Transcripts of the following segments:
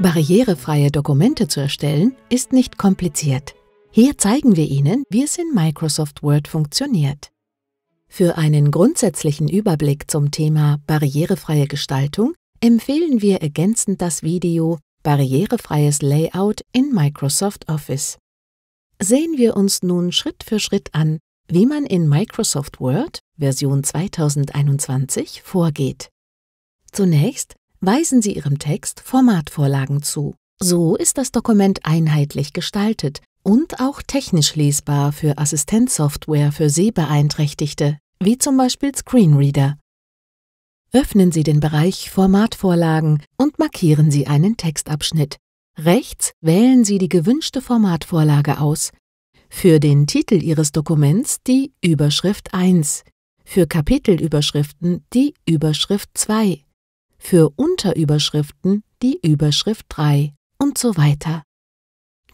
Barrierefreie Dokumente zu erstellen ist nicht kompliziert. Hier zeigen wir Ihnen, wie es in Microsoft Word funktioniert. Für einen grundsätzlichen Überblick zum Thema barrierefreie Gestaltung empfehlen wir ergänzend das Video Barrierefreies Layout in Microsoft Office. Sehen wir uns nun Schritt für Schritt an, wie man in Microsoft Word Version 2021 vorgeht. Zunächst weisen sie ihrem Text Formatvorlagen zu. So ist das Dokument einheitlich gestaltet und auch technisch lesbar für Assistenzsoftware für Sehbeeinträchtigte, wie zum Beispiel Screenreader. Öffnen Sie den Bereich Formatvorlagen und markieren Sie einen Textabschnitt. Rechts wählen Sie die gewünschte Formatvorlage aus. Für den Titel Ihres Dokuments die Überschrift 1, für Kapitelüberschriften die Überschrift 2, für Unterüberschriften die Überschrift 3 und so weiter.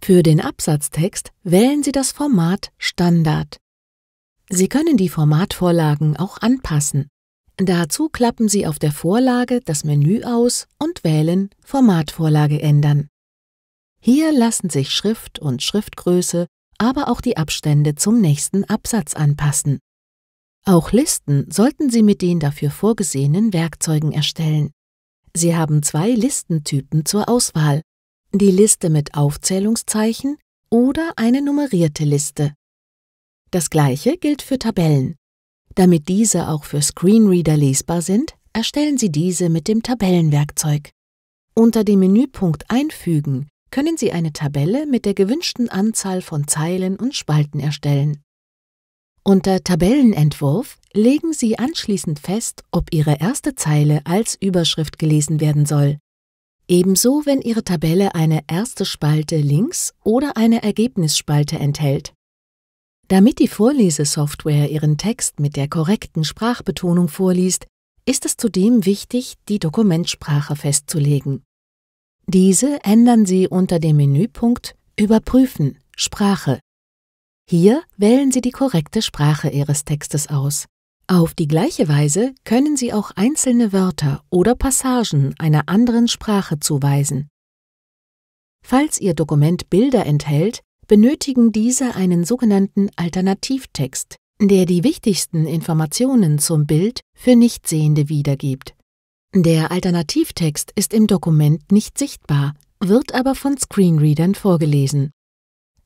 Für den Absatztext wählen Sie das Format Standard. Sie können die Formatvorlagen auch anpassen. Dazu klappen Sie auf der Vorlage das Menü aus und wählen Formatvorlage ändern. Hier lassen sich Schrift und Schriftgröße, aber auch die Abstände zum nächsten Absatz anpassen. Auch Listen sollten Sie mit den dafür vorgesehenen Werkzeugen erstellen. Sie haben zwei Listentypen zur Auswahl. Die Liste mit Aufzählungszeichen oder eine nummerierte Liste. Das gleiche gilt für Tabellen. Damit diese auch für Screenreader lesbar sind, erstellen Sie diese mit dem Tabellenwerkzeug. Unter dem Menüpunkt Einfügen können Sie eine Tabelle mit der gewünschten Anzahl von Zeilen und Spalten erstellen. Unter Tabellenentwurf legen Sie anschließend fest, ob Ihre erste Zeile als Überschrift gelesen werden soll. Ebenso, wenn Ihre Tabelle eine erste Spalte links oder eine Ergebnisspalte enthält. Damit die Vorlesesoftware Ihren Text mit der korrekten Sprachbetonung vorliest, ist es zudem wichtig, die Dokumentsprache festzulegen. Diese ändern Sie unter dem Menüpunkt Überprüfen Sprache hier wählen Sie die korrekte Sprache Ihres Textes aus. Auf die gleiche Weise können Sie auch einzelne Wörter oder Passagen einer anderen Sprache zuweisen. Falls Ihr Dokument Bilder enthält, benötigen diese einen sogenannten Alternativtext, der die wichtigsten Informationen zum Bild für Nichtsehende wiedergibt. Der Alternativtext ist im Dokument nicht sichtbar, wird aber von Screenreadern vorgelesen.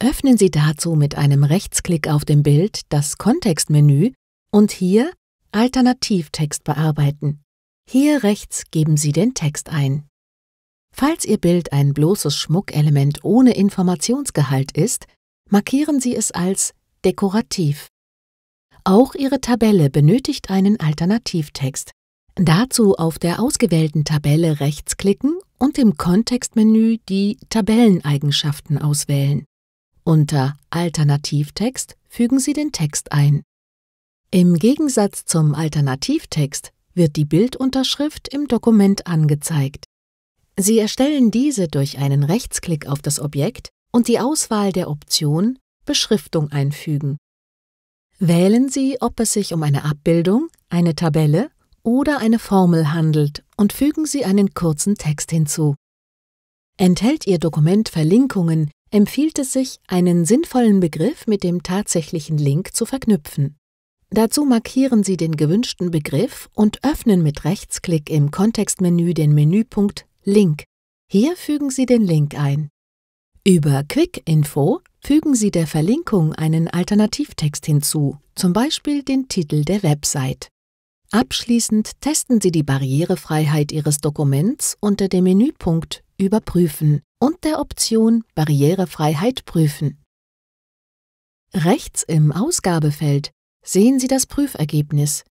Öffnen Sie dazu mit einem Rechtsklick auf dem Bild das Kontextmenü und hier Alternativtext bearbeiten. Hier rechts geben Sie den Text ein. Falls Ihr Bild ein bloßes Schmuckelement ohne Informationsgehalt ist, markieren Sie es als dekorativ. Auch Ihre Tabelle benötigt einen Alternativtext. Dazu auf der ausgewählten Tabelle rechtsklicken und im Kontextmenü die Tabelleneigenschaften auswählen. Unter Alternativtext fügen Sie den Text ein. Im Gegensatz zum Alternativtext wird die Bildunterschrift im Dokument angezeigt. Sie erstellen diese durch einen Rechtsklick auf das Objekt und die Auswahl der Option Beschriftung einfügen. Wählen Sie, ob es sich um eine Abbildung, eine Tabelle oder eine Formel handelt und fügen Sie einen kurzen Text hinzu. Enthält Ihr Dokument Verlinkungen, empfiehlt es sich, einen sinnvollen Begriff mit dem tatsächlichen Link zu verknüpfen. Dazu markieren Sie den gewünschten Begriff und öffnen mit Rechtsklick im Kontextmenü den Menüpunkt Link. Hier fügen Sie den Link ein. Über Quick Info fügen Sie der Verlinkung einen Alternativtext hinzu, zum Beispiel den Titel der Website. Abschließend testen Sie die Barrierefreiheit Ihres Dokuments unter dem Menüpunkt Überprüfen und der Option Barrierefreiheit prüfen. Rechts im Ausgabefeld sehen Sie das Prüfergebnis.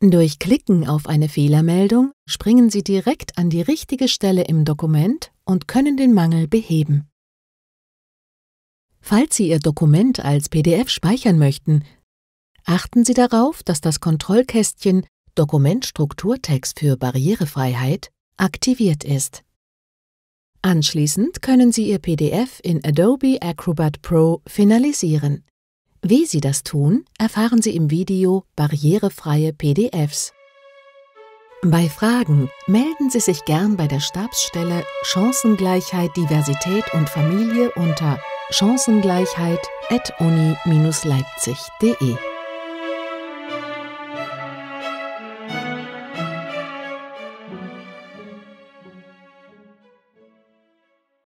Durch Klicken auf eine Fehlermeldung springen Sie direkt an die richtige Stelle im Dokument und können den Mangel beheben. Falls Sie Ihr Dokument als PDF speichern möchten, achten Sie darauf, dass das Kontrollkästchen Dokumentstrukturtext für Barrierefreiheit aktiviert ist. Anschließend können Sie Ihr PDF in Adobe Acrobat Pro finalisieren. Wie Sie das tun, erfahren Sie im Video Barrierefreie PDFs. Bei Fragen melden Sie sich gern bei der Stabsstelle Chancengleichheit, Diversität und Familie unter chancengleichheit.uni-leipzig.de.